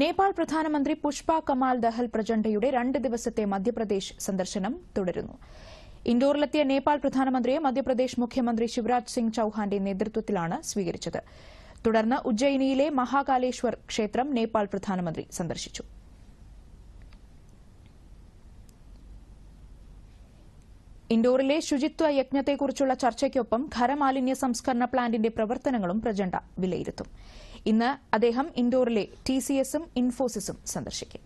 നേപ്പാൾ പ്രധാനമന്ത്രി പുഷ്പ കമാൽ ദഹൽ പ്രചണ്ഡയുടെ രണ്ട് ദിവസത്തെ മധ്യപ്രദേശ് സന്ദർശനം തുടരുന്നു ഇൻഡോറിലെത്തിയ നേപ്പാൾ പ്രധാനമന്ത്രിയെ മധ്യപ്രദേശ് മുഖ്യമന്ത്രി ശിവരാജ് സിംഗ് ചൌഹാന്റെ നേതൃത്വത്തിലാണ് സ്വീകരിച്ചത് തുടർന്ന് ഉജ്ജയിനിയിലെ മഹാകാലേശ്വർ ക്ഷേത്രം നേപ്പാൾ പ്രധാനമന്ത്രി സന്ദർശിച്ചു ഇൻഡോറിലെ ശുചിത്വ യജ്ഞത്തെക്കുറിച്ചുള്ള ചർച്ചയ്ക്കൊപ്പം ഖരമാലിന്യ സംസ്കരണ പ്ലാന്റിന്റെ പ്രവർത്തനങ്ങളും പ്രജണ്ട വിലയിരുത്തും ഇന്ന് അദ്ദേഹം ഇൻഡോറിലെ ടിസിഎസും ഇൻഫോസിസും സന്ദർശിക്കും